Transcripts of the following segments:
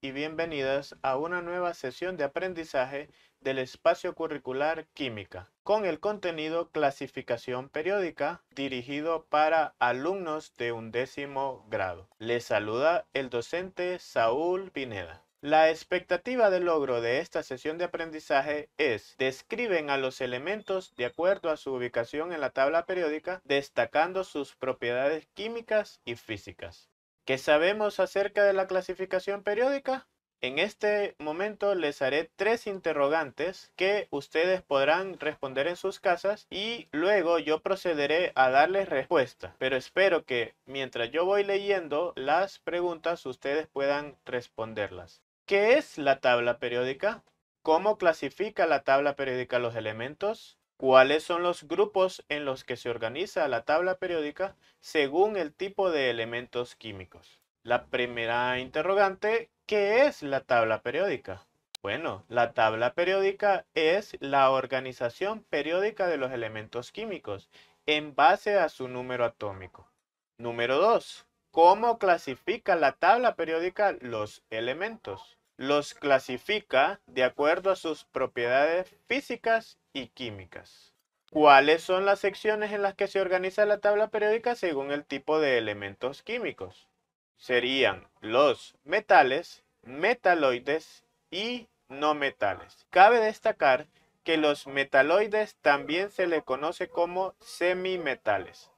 y bienvenidas a una nueva sesión de aprendizaje del espacio curricular Química, con el contenido Clasificación Periódica dirigido para alumnos de undécimo grado. Les saluda el docente Saúl Pineda. La expectativa de logro de esta sesión de aprendizaje es describen a los elementos de acuerdo a su ubicación en la tabla periódica, destacando sus propiedades químicas y físicas. ¿Qué sabemos acerca de la clasificación periódica? En este momento les haré tres interrogantes que ustedes podrán responder en sus casas y luego yo procederé a darles respuesta. Pero espero que mientras yo voy leyendo las preguntas ustedes puedan responderlas. ¿Qué es la tabla periódica? ¿Cómo clasifica la tabla periódica los elementos? cuáles son los grupos en los que se organiza la tabla periódica según el tipo de elementos químicos. La primera interrogante, ¿qué es la tabla periódica? Bueno, la tabla periódica es la organización periódica de los elementos químicos en base a su número atómico. Número 2. ¿Cómo clasifica la tabla periódica los elementos? los clasifica de acuerdo a sus propiedades físicas y químicas. ¿Cuáles son las secciones en las que se organiza la tabla periódica según el tipo de elementos químicos? Serían los metales, metaloides y no metales. Cabe destacar que los metaloides también se le conoce como semimetales.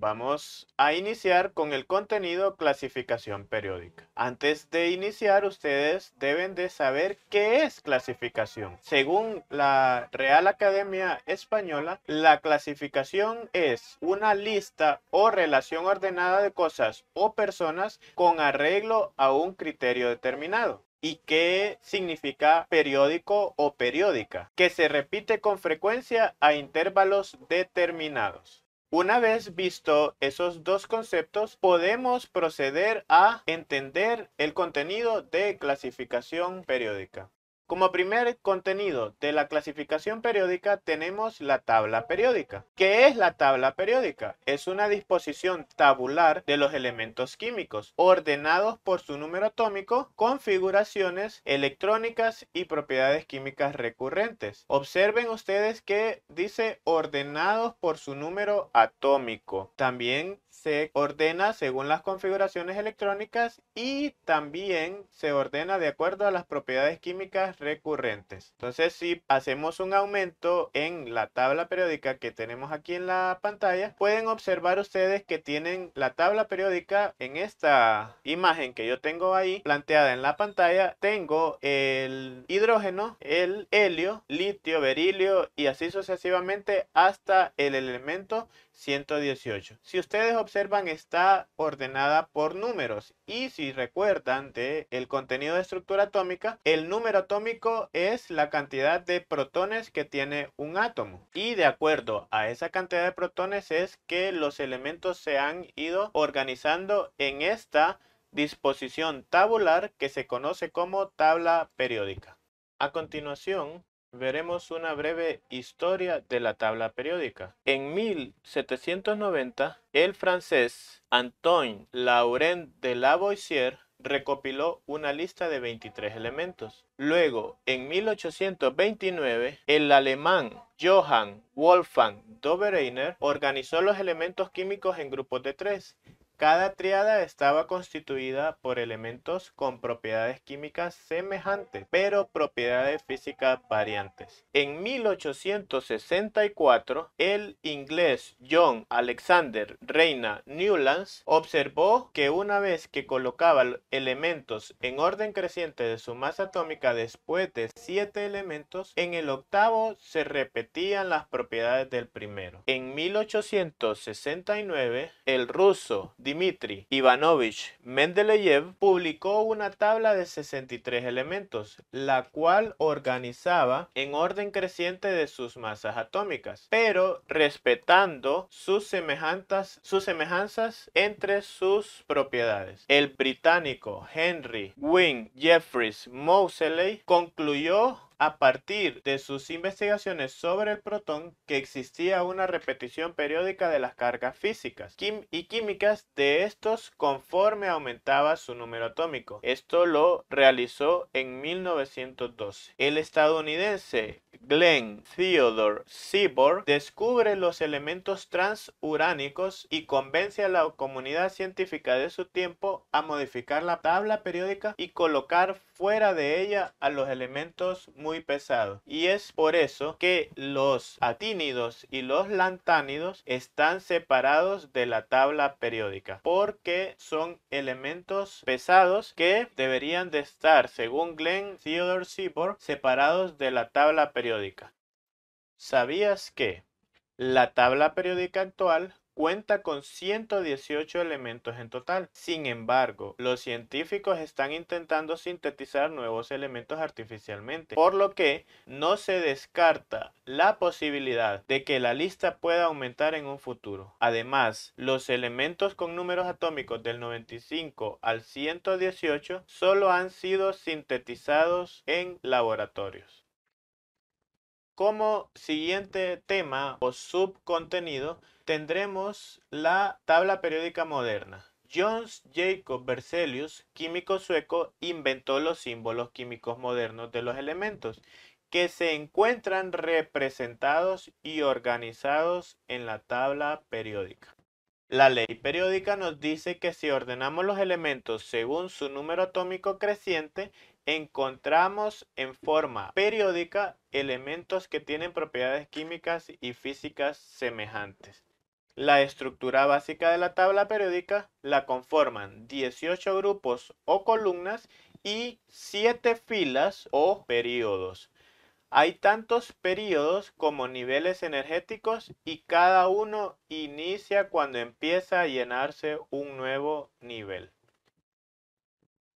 Vamos a iniciar con el contenido clasificación periódica. Antes de iniciar, ustedes deben de saber qué es clasificación. Según la Real Academia Española, la clasificación es una lista o relación ordenada de cosas o personas con arreglo a un criterio determinado. ¿Y qué significa periódico o periódica? Que se repite con frecuencia a intervalos determinados. Una vez visto esos dos conceptos, podemos proceder a entender el contenido de clasificación periódica. Como primer contenido de la clasificación periódica tenemos la tabla periódica. ¿Qué es la tabla periódica? Es una disposición tabular de los elementos químicos, ordenados por su número atómico, configuraciones electrónicas y propiedades químicas recurrentes. Observen ustedes que dice ordenados por su número atómico. También se ordena según las configuraciones electrónicas y también se ordena de acuerdo a las propiedades químicas recurrentes. Entonces, si hacemos un aumento en la tabla periódica que tenemos aquí en la pantalla, pueden observar ustedes que tienen la tabla periódica en esta imagen que yo tengo ahí planteada en la pantalla. Tengo el hidrógeno, el helio, litio, berilio y así sucesivamente hasta el elemento 118. Si ustedes observan, está ordenada por números. Y si recuerdan del el contenido de estructura atómica, el número atómico es la cantidad de protones que tiene un átomo. Y de acuerdo a esa cantidad de protones es que los elementos se han ido organizando en esta disposición tabular que se conoce como tabla periódica. A continuación, veremos una breve historia de la tabla periódica. En 1790, el francés Antoine Laurent de Lavoisier recopiló una lista de 23 elementos. Luego, en 1829, el alemán Johann Wolfgang Dobereiner organizó los elementos químicos en grupos de tres cada triada estaba constituida por elementos con propiedades químicas semejantes, pero propiedades físicas variantes. En 1864, el inglés John Alexander Reina Newlands observó que una vez que colocaba elementos en orden creciente de su masa atómica después de siete elementos, en el octavo se repetían las propiedades del primero. En 1869, el ruso Dmitri Ivanovich Mendeleev publicó una tabla de 63 elementos, la cual organizaba en orden creciente de sus masas atómicas, pero respetando sus, sus semejanzas entre sus propiedades. El británico Henry Wynne Jeffreys Moseley concluyó a partir de sus investigaciones sobre el protón que existía una repetición periódica de las cargas físicas y químicas de estos conforme aumentaba su número atómico. Esto lo realizó en 1912. El estadounidense Glenn Theodore Seaborg descubre los elementos transuránicos y convence a la comunidad científica de su tiempo a modificar la tabla periódica y colocar fuera de ella a los elementos muy pesados. Y es por eso que los atínidos y los lantánidos están separados de la tabla periódica porque son elementos pesados que deberían de estar, según Glenn Theodore Seaborg, separados de la tabla periódica ¿Sabías que la tabla periódica actual cuenta con 118 elementos en total. Sin embargo, los científicos están intentando sintetizar nuevos elementos artificialmente, por lo que no se descarta la posibilidad de que la lista pueda aumentar en un futuro. Además, los elementos con números atómicos del 95 al 118 solo han sido sintetizados en laboratorios. Como siguiente tema o subcontenido tendremos la tabla periódica moderna. Jones Jacob Berzelius, químico sueco, inventó los símbolos químicos modernos de los elementos que se encuentran representados y organizados en la tabla periódica. La ley periódica nos dice que si ordenamos los elementos según su número atómico creciente, encontramos en forma periódica elementos que tienen propiedades químicas y físicas semejantes. La estructura básica de la tabla periódica la conforman 18 grupos o columnas y 7 filas o períodos. Hay tantos períodos como niveles energéticos y cada uno inicia cuando empieza a llenarse un nuevo nivel.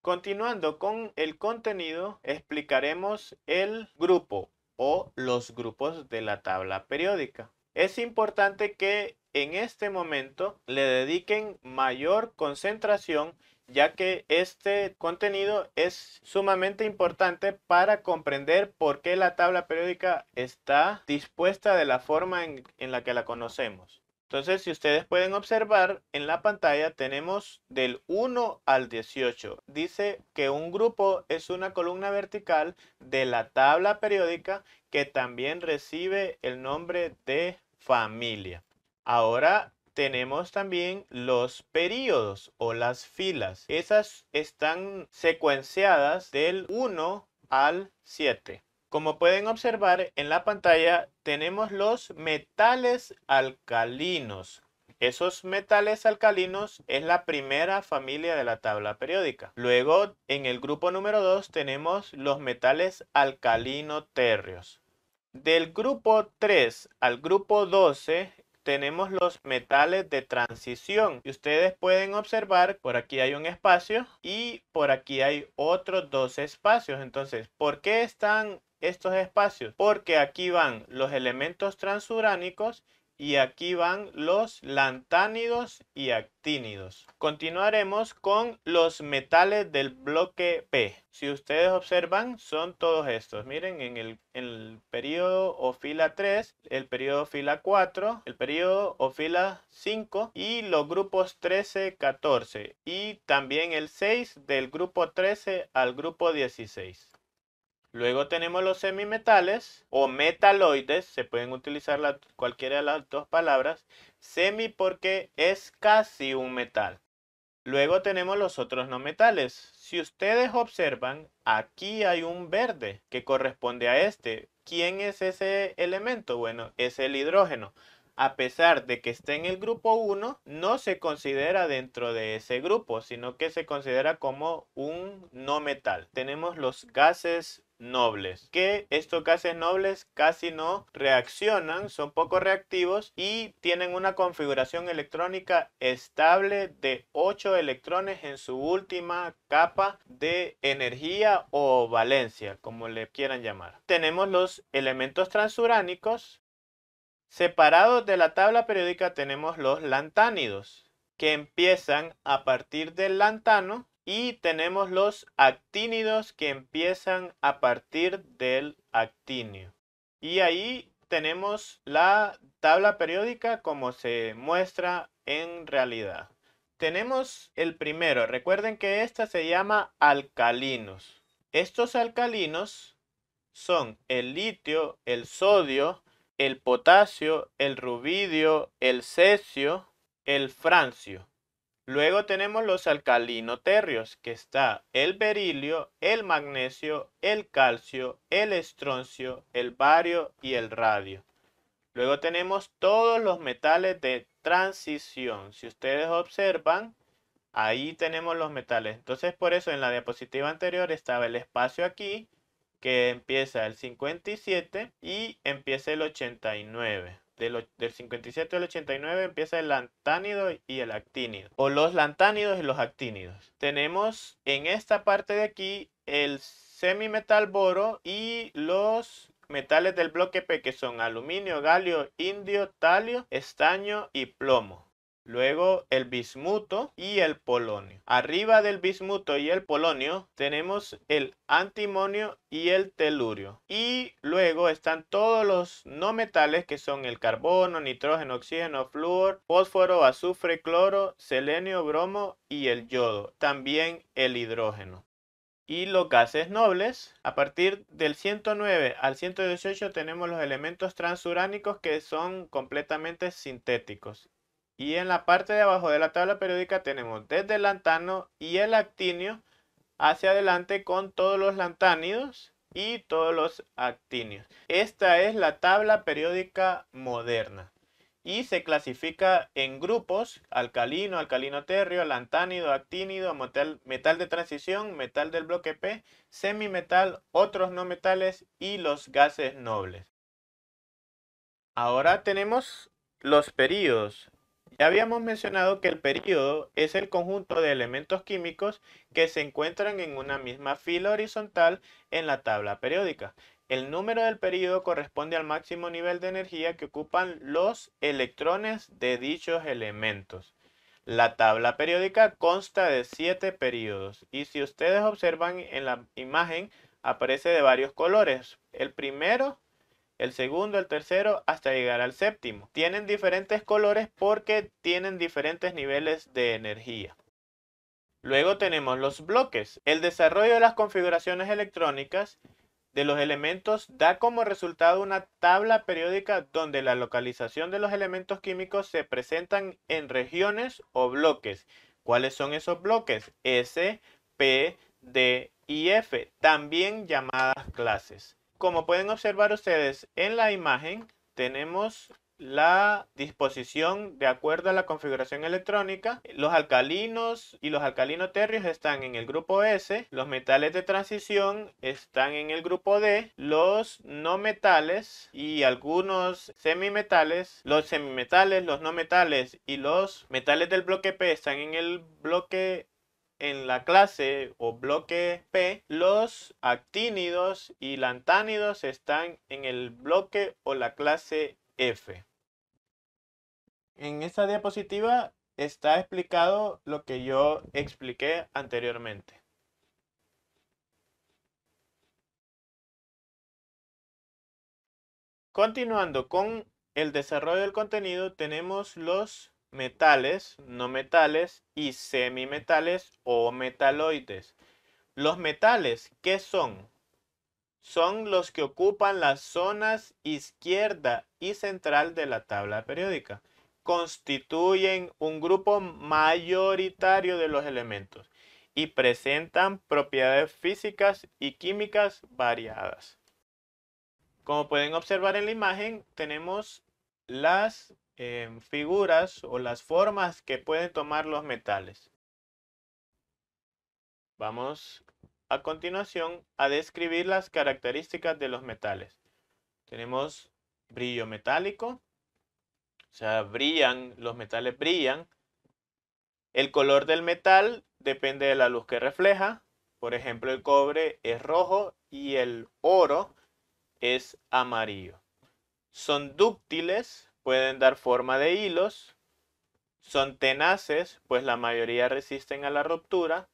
Continuando con el contenido, explicaremos el grupo o los grupos de la tabla periódica. Es importante que en este momento le dediquen mayor concentración ya que este contenido es sumamente importante para comprender por qué la tabla periódica está dispuesta de la forma en, la que la conocemos. Entonces, si ustedes pueden observar en la pantalla, tenemos del 1 al 18. Dice que un grupo es una columna vertical de la tabla periódica que también recibe el nombre de familia. Ahora tenemos también los períodos o las filas. Esas están secuenciadas del 1 al 7. Como pueden observar en la pantalla, tenemos los metales alcalinos. Esos metales alcalinos es la primera familia de la tabla periódica. Luego, en el grupo número 2 tenemos los metales alcalino Del grupo 3 al grupo 12 tenemos los metales de transición y ustedes pueden observar por aquí hay un espacio y por aquí hay otros dos espacios entonces por qué están estos espacios porque aquí van los elementos transuránicos y aquí van los lantánidos y actínidos. Continuaremos con los metales del bloque P. Si ustedes observan, son todos estos. Miren, en el, en el periodo o fila 3, el periodo fila 4, el periodo o fila 5 y los grupos 13, 14 y también el 6 del grupo 13 al grupo 16. Luego tenemos los semimetales o metaloides, se pueden utilizar cualquiera de las dos palabras, semi porque es casi un metal. Luego tenemos los otros no metales. Si ustedes observan, aquí hay un verde que corresponde a este. ¿Quién es ese elemento? Bueno, es el hidrógeno. A pesar de que esté en el grupo 1, no se considera dentro de ese grupo, sino que se considera como un no metal. Tenemos los gases nobles. Que estos gases nobles casi no reaccionan, son poco reactivos y tienen una configuración electrónica estable de 8 electrones en su última capa de energía o valencia, como le quieran llamar. Tenemos los elementos transuránicos. Separados de la tabla periódica tenemos los lantánidos, que empiezan a partir del lantano y tenemos los actínidos que empiezan a partir del actinio. Y ahí tenemos la tabla periódica como se muestra en realidad. Tenemos el primero. Recuerden que esta se llama alcalinos. Estos alcalinos son el litio, el sodio, el potasio, el rubidio, el cesio, el francio. Luego tenemos los alcalinoterrios, que está el berilio, el magnesio, el calcio, el estroncio, el bario y el radio. Luego tenemos todos los metales de transición. Si ustedes observan, ahí tenemos los metales. Entonces, por eso en la diapositiva anterior estaba el espacio aquí, que empieza el 57 y empieza el 89. Del, 57 al 89 empieza el lantánido y el actínido, o los lantánidos y los actínidos. Tenemos en esta parte de aquí el semimetal boro y los metales del bloque P que son aluminio, galio, indio, talio, estaño y plomo luego el bismuto y el polonio. Arriba del bismuto y el polonio tenemos el antimonio y el telurio. Y luego están todos los no metales que son el carbono, nitrógeno, oxígeno, flúor, fósforo, azufre, cloro, selenio, bromo y el yodo. También el hidrógeno y los gases nobles. A partir del 109 al 118 tenemos los elementos transuránicos que son completamente sintéticos y en la parte de abajo de la tabla periódica tenemos desde el lantano y el actinio hacia adelante con todos los lantánidos y todos los actinios. Esta es la tabla periódica moderna y se clasifica en grupos alcalino, alcalino terrio, lantánido, actínido, metal, metal, de transición, metal del bloque P, semimetal, otros no metales y los gases nobles. Ahora tenemos los periodos. Ya habíamos mencionado que el periodo es el conjunto de elementos químicos que se encuentran en una misma fila horizontal en la tabla periódica. El número del periodo corresponde al máximo nivel de energía que ocupan los electrones de dichos elementos. La tabla periódica consta de siete periodos y si ustedes observan en la imagen aparece de varios colores. El primero el segundo, el tercero, hasta llegar al séptimo. Tienen diferentes colores porque tienen diferentes niveles de energía. Luego tenemos los bloques. El desarrollo de las configuraciones electrónicas de los elementos da como resultado una tabla periódica donde la localización de los elementos químicos se presentan en regiones o bloques. ¿Cuáles son esos bloques? S, P, D y F, también llamadas clases como pueden observar ustedes en la imagen, tenemos la disposición de acuerdo a la configuración electrónica. Los alcalinos y los alcalinoterrios están en el grupo S, los metales de transición están en el grupo D, los no metales y algunos semimetales, los semimetales, los no metales y los metales del bloque P están en el bloque en la clase o bloque P, los actínidos y lantánidos están en el bloque o la clase F. En esta diapositiva está explicado lo que yo expliqué anteriormente. Continuando con el desarrollo del contenido, tenemos los metales, no metales y semimetales o metaloides. Los metales, ¿qué son? Son los que ocupan las zonas izquierda y central de la tabla periódica. Constituyen un grupo mayoritario de los elementos y presentan propiedades físicas y químicas variadas. Como pueden observar en la imagen, tenemos las figuras o las formas que pueden tomar los metales. Vamos a continuación a describir las características de los metales. Tenemos brillo metálico, o sea, brillan, los metales brillan. El color del metal depende de la luz que refleja. Por ejemplo, el cobre es rojo y el oro es amarillo. Son dúctiles, pueden dar forma de hilos, son tenaces, pues la mayoría resisten a la ruptura,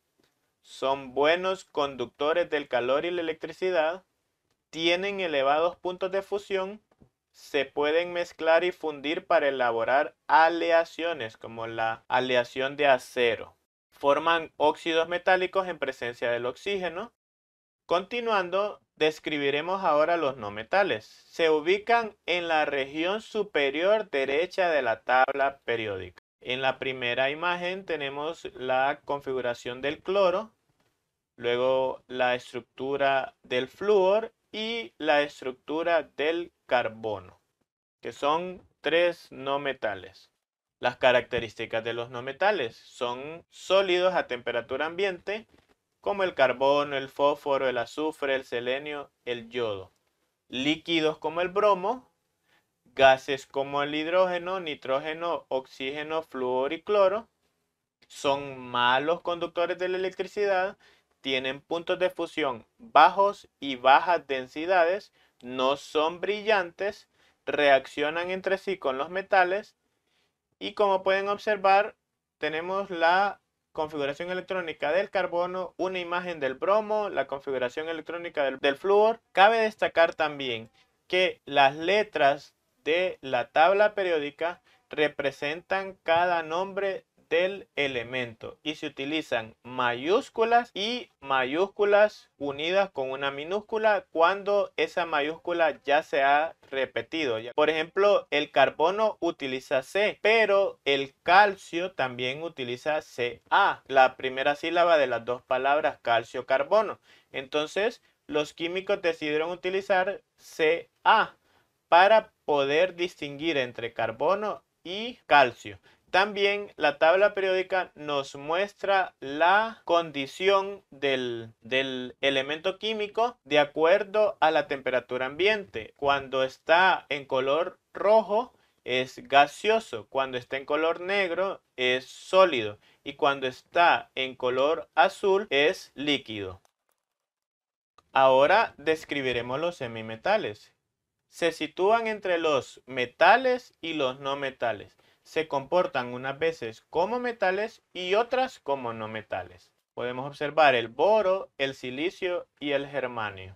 son buenos conductores del calor y la electricidad, tienen elevados puntos de fusión, se pueden mezclar y fundir para elaborar aleaciones como la aleación de acero. Forman óxidos metálicos en presencia del oxígeno, Continuando, describiremos ahora los no metales. Se ubican en la región superior derecha de la tabla periódica. En la primera imagen tenemos la configuración del cloro, luego la estructura del flúor y la estructura del carbono, que son tres no metales. Las características de los no metales son sólidos a temperatura ambiente, como el carbono, el fósforo, el azufre, el selenio, el yodo. Líquidos como el bromo, gases como el hidrógeno, nitrógeno, oxígeno, flúor y cloro. Son malos conductores de la electricidad, tienen puntos de fusión bajos y bajas densidades, no son brillantes, reaccionan entre sí con los metales y como pueden observar tenemos la configuración electrónica del carbono, una imagen del bromo, la configuración electrónica del, flúor. Cabe destacar también que las letras de la tabla periódica representan cada nombre del elemento y se utilizan mayúsculas y mayúsculas unidas con una minúscula cuando esa mayúscula ya se ha repetido. Por ejemplo, el carbono utiliza C, pero el calcio también utiliza CA, la primera sílaba de las dos palabras calcio-carbono. Entonces, los químicos decidieron utilizar CA para poder distinguir entre carbono y calcio. También la tabla periódica nos muestra la condición del, elemento químico de acuerdo a la temperatura ambiente. Cuando está en color rojo es gaseoso, cuando está en color negro es sólido y cuando está en color azul es líquido. Ahora describiremos los semimetales. Se sitúan entre los metales y los no metales se comportan unas veces como metales y otras como no metales. Podemos observar el boro, el silicio y el germanio.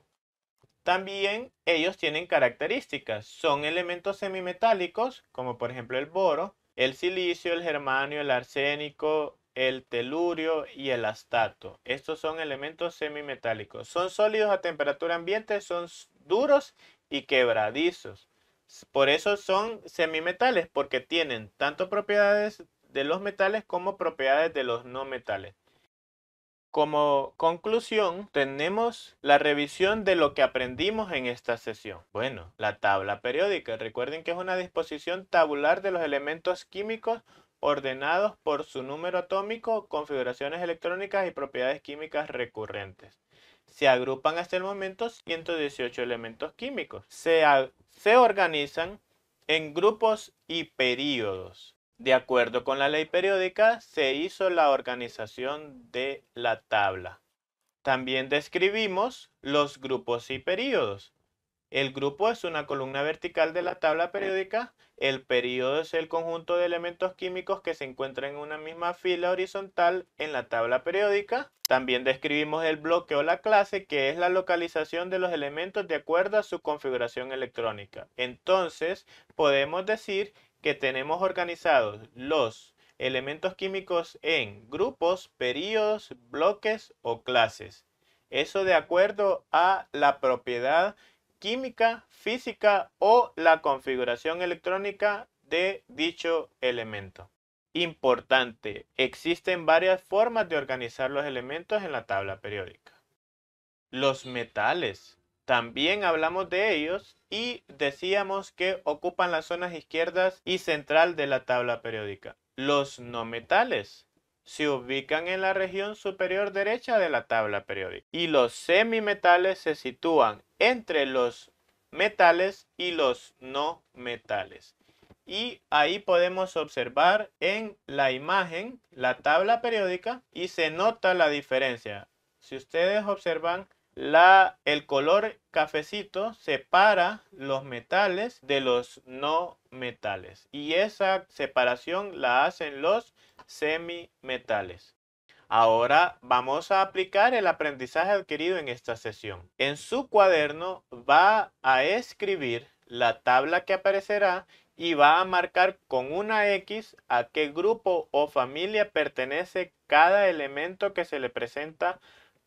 También ellos tienen características, son elementos semimetálicos, como por ejemplo el boro, el silicio, el germanio, el arsénico, el telurio y el astato. Estos son elementos semimetálicos. Son sólidos a temperatura ambiente, son duros y quebradizos. Por eso son semimetales, porque tienen tanto propiedades de los metales como propiedades de los no metales. Como conclusión, tenemos la revisión de lo que aprendimos en esta sesión. Bueno, la tabla periódica. Recuerden que es una disposición tabular de los elementos químicos ordenados por su número atómico, configuraciones electrónicas y propiedades químicas recurrentes. Se agrupan hasta el momento 118 elementos químicos. Se, organizan en grupos y períodos. De acuerdo con la ley periódica, se hizo la organización de la tabla. También describimos los grupos y períodos. El grupo es una columna vertical de la tabla periódica. El periodo es el conjunto de elementos químicos que se encuentran en una misma fila horizontal en la tabla periódica. También describimos el bloque o la clase, que es la localización de los elementos de acuerdo a su configuración electrónica. Entonces, podemos decir que tenemos organizados los elementos químicos en grupos, periodos, bloques o clases. Eso de acuerdo a la propiedad química, física o la configuración electrónica de dicho elemento. Importante, existen varias formas de organizar los elementos en la tabla periódica. Los metales. También hablamos de ellos y decíamos que ocupan las zonas izquierdas y central de la tabla periódica. Los no metales se ubican en la región superior derecha de la tabla periódica y los semimetales se sitúan entre los metales y los no metales. Y ahí podemos observar en la imagen la tabla periódica y se nota la diferencia. Si ustedes observan, la, el color cafecito separa los metales de los no metales. Y esa separación la hacen los semimetales. Ahora vamos a aplicar el aprendizaje adquirido en esta sesión. En su cuaderno va a escribir la tabla que aparecerá y va a marcar con una X a qué grupo o familia pertenece cada elemento que se le presenta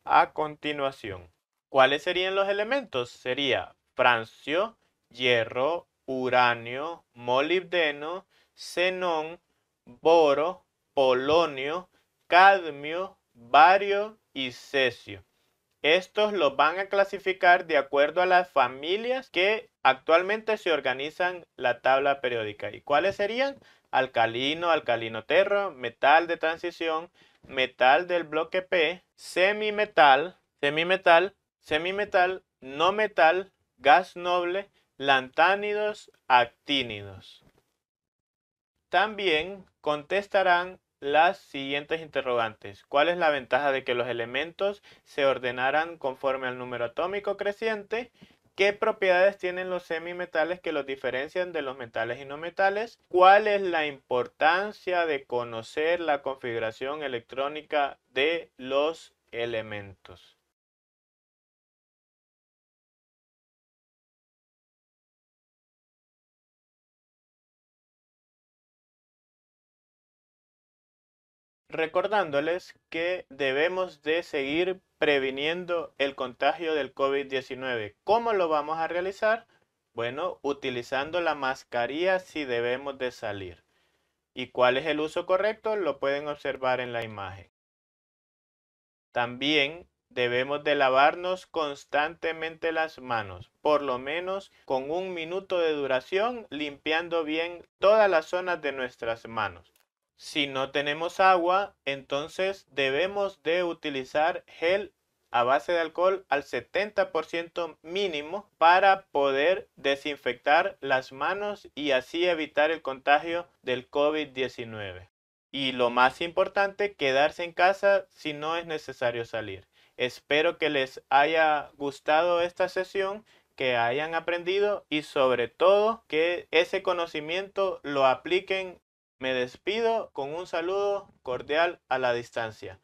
a continuación. ¿Cuáles serían los elementos? Sería francio, hierro, uranio, molibdeno, xenón, boro, polonio, cadmio, bario y cesio. Estos los van a clasificar de acuerdo a las familias que actualmente se organizan la tabla periódica. ¿Y cuáles serían? Alcalino, alcalino terro metal de transición, metal del bloque P, semimetal, semimetal, semimetal, no metal, gas noble, lantánidos, actínidos. También contestarán las siguientes interrogantes. ¿Cuál es la ventaja de que los elementos se ordenaran conforme al número atómico creciente? ¿Qué propiedades tienen los semimetales que los diferencian de los metales y no metales? ¿Cuál es la importancia de conocer la configuración electrónica de los elementos? recordándoles que debemos de seguir previniendo el contagio del COVID-19. ¿Cómo lo vamos a realizar? Bueno, utilizando la mascarilla si debemos de salir. ¿Y cuál es el uso correcto? Lo pueden observar en la imagen. También debemos de lavarnos constantemente las manos, por lo menos con un minuto de duración, limpiando bien todas las zonas de nuestras manos. Si no tenemos agua, entonces debemos de utilizar gel a base de alcohol al 70% mínimo para poder desinfectar las manos y así evitar el contagio del COVID-19. Y lo más importante, quedarse en casa si no es necesario salir. Espero que les haya gustado esta sesión, que hayan aprendido y sobre todo que ese conocimiento lo apliquen me despido con un saludo cordial a la distancia.